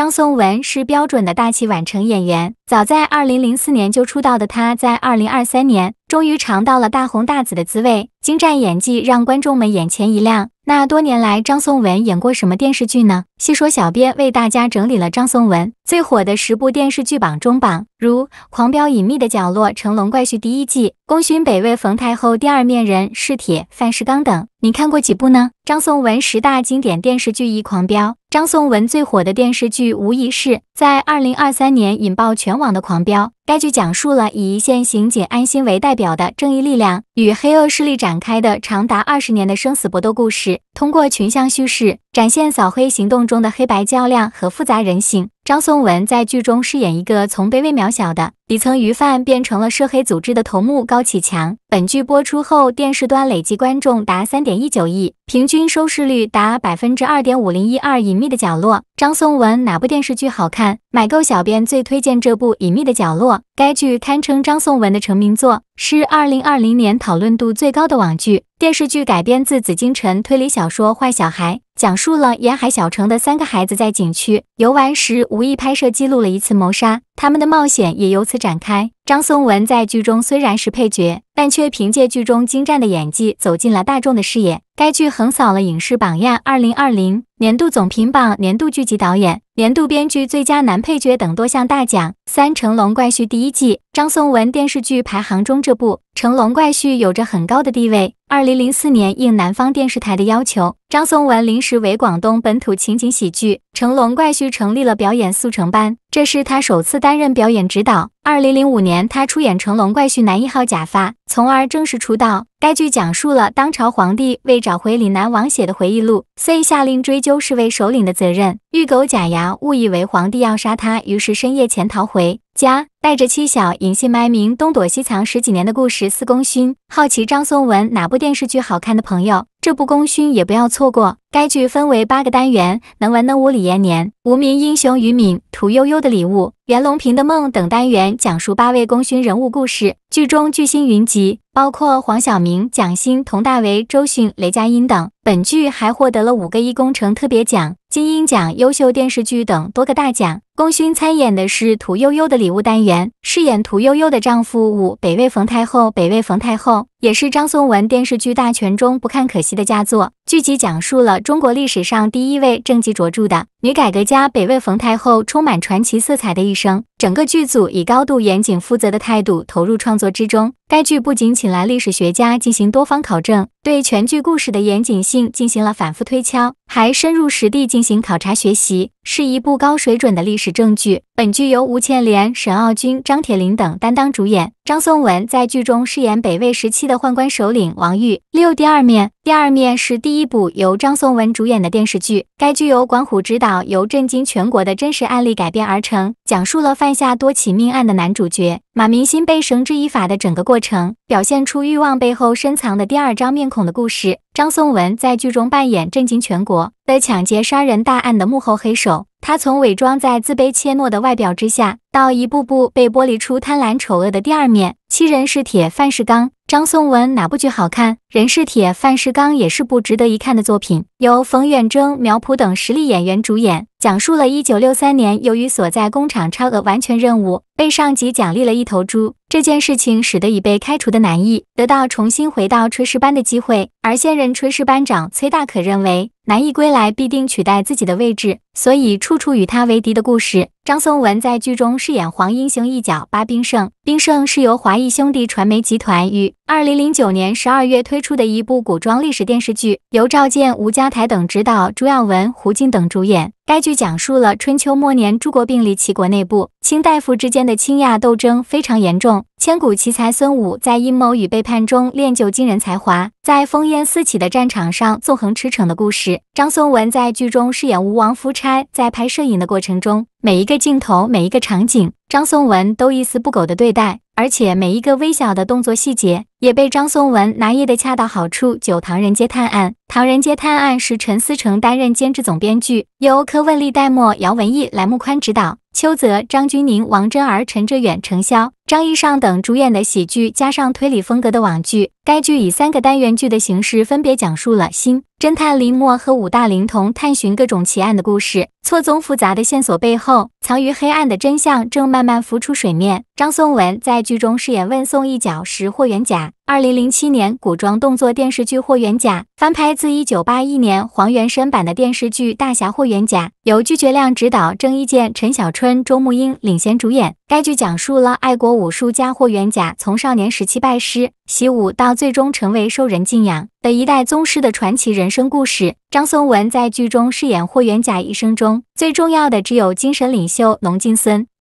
张颂文是标准的大器晚成演员，早在2004年就出道的他，在2023年终于尝到了大红大紫的滋味。精湛演技让观众们眼前一亮。那多年来，张颂文演过什么电视剧呢？细说，小编为大家整理了张颂文最火的十部电视剧榜中榜，如《狂飙》、《隐秘的角落》、《成龙怪婿》第一季、《功勋》、《北魏冯太后》、《第二面人》、《是铁，范是纲》等。你看过几部呢？张颂文十大经典电视剧一《狂飙》。张颂文最火的电视剧，无疑是在二零二三年引爆全网的《狂飙》。该剧讲述了以一线刑警安欣为代表的正义力量与黑恶势力展开的长达二十年的生死搏斗故事，通过群像叙事展现扫黑行动中的黑白较量和复杂人性。张颂文在剧中饰演一个从卑微渺小的底层鱼贩变成了涉黑组织的头目高启强。本剧播出后，电视端累计观众达三点一九亿，平均收视率达百分之二点五零一二。《隐秘的角落》，张颂文哪部电视剧好看？买购小编最推荐这部《隐秘的角落》。该剧堪称张颂文的成名作，是二零二零年讨论度最高的网剧。电视剧改编自紫金陈推理小说《坏小孩》。讲述了沿海小城的三个孩子在景区游玩时无意拍摄记录了一次谋杀，他们的冒险也由此展开。张颂文在剧中虽然是配角，但却凭借剧中精湛的演技走进了大众的视野。该剧横扫了影视榜样二零二零年度总评榜、年度剧集导演、年度编剧、最佳男配角等多项大奖。三《成龙怪婿》第一季，张颂文电视剧排行中这部《成龙怪婿》有着很高的地位。二零零四年，应南方电视台的要求，张颂文临时为广东本土情景喜剧《成龙怪婿》成立了表演速成班，这是他首次担任表演指导。二零零五年，他出演《成龙怪婿》男一号假发，从而正式出道。该剧讲述了当朝皇帝为找回岭南王写的回忆录，遂下令追究侍卫首领的责任。玉狗假牙误以为皇帝要杀他，于是深夜潜逃回。家带着妻小隐姓埋名东躲西藏十几年的故事《四功勋》，好奇张颂文哪部电视剧好看的朋友，这部《功勋》也不要错过。该剧分为八个单元，能文能武李延年、无名英雄于敏、屠呦呦的礼物、袁隆平的梦等单元，讲述八位功勋人物故事。剧中巨星云集，包括黄晓明、蒋欣、佟大为、周迅、雷佳音等。本剧还获得了五个一工程特别奖、金鹰奖、优秀电视剧等多个大奖。功勋参演的是屠呦呦的礼物单元，饰演屠呦呦的丈夫武北魏冯太后。北魏冯太后也是张颂文电视剧大全中不看可惜的佳作。剧集讲述了。中国历史上第一位政绩卓著的女改革家北魏冯太后充满传奇色彩的一生，整个剧组以高度严谨负责的态度投入创作之中。该剧不仅请来历史学家进行多方考证，对全剧故事的严谨性进行了反复推敲。还深入实地进行考察学习，是一部高水准的历史证据。本剧由吴倩莲、沈傲君、张铁林等担当主演。张颂文在剧中饰演北魏时期的宦官首领王玉。六第二面，第二面是第一部由张颂文主演的电视剧，该剧由管虎执导，由震惊全国的真实案例改编而成。讲述了犯下多起命案的男主角马明星被绳之以法的整个过程，表现出欲望背后深藏的第二张面孔的故事。张颂文在剧中扮演震惊全国的抢劫杀人大案的幕后黑手，他从伪装在自卑怯懦的外表之下，到一步步被剥离出贪婪丑恶的第二面。欺人是铁，犯是钢。张颂文哪部剧好看？《人是铁，饭是钢》也是部值得一看的作品，由冯远征、苗圃等实力演员主演，讲述了一九六三年，由于所在工厂超额完成任务，被上级奖励了一头猪。这件事情使得已被开除的南艺得到重新回到炊事班的机会，而现任炊事班长崔大可认为南艺归来必定取代自己的位置，所以处处与他为敌的故事。张颂文在剧中饰演黄英雄一角。八兵圣兵圣是由华谊兄弟传媒集团于二零零九年十二月推出的一部古装历史电视剧，由赵建、吴家台等执导，朱亚文、胡静等主演。该剧讲述了春秋末年诸国并立，齐国内部卿大夫之间的倾轧斗争非常严重。千古奇才孙武在阴谋与背叛中练就惊人才华，在烽烟四起的战场上纵横驰骋的故事。张颂文在剧中饰演吴王夫差，在拍摄影的过程中，每一个镜头、每一个场景，张颂文都一丝不苟地对待，而且每一个微小的动作细节也被张颂文拿捏得恰到好处。九唐人街探案。《唐人街探案》是陈思诚担任监制、总编剧，由柯汶利、戴沫、姚文义、雷牧宽执导。邱泽、张钧甯、王真儿、陈哲远、程潇、张一尚等主演的喜剧加上推理风格的网剧，该剧以三个单元剧的形式，分别讲述了新侦探林默和五大灵童探寻各种奇案的故事。错综复杂的线索背后，藏于黑暗的真相正慢慢浮出水面。张颂文在剧中饰演问宋一角，时，霍元甲。二零零七年古装动作电视剧《霍元甲》翻拍自一九八一年黄元申版的电视剧《大侠霍元甲》，由鞠觉亮执导，郑伊健、陈小春。春周慕英领衔主演，该剧讲述了爱国武术家霍元甲从少年时期拜师习武，到最终成为受人敬仰的一代宗师的传奇人生故事。张松文在剧中饰演霍元甲一生中最重要的只有精神领袖龙金森。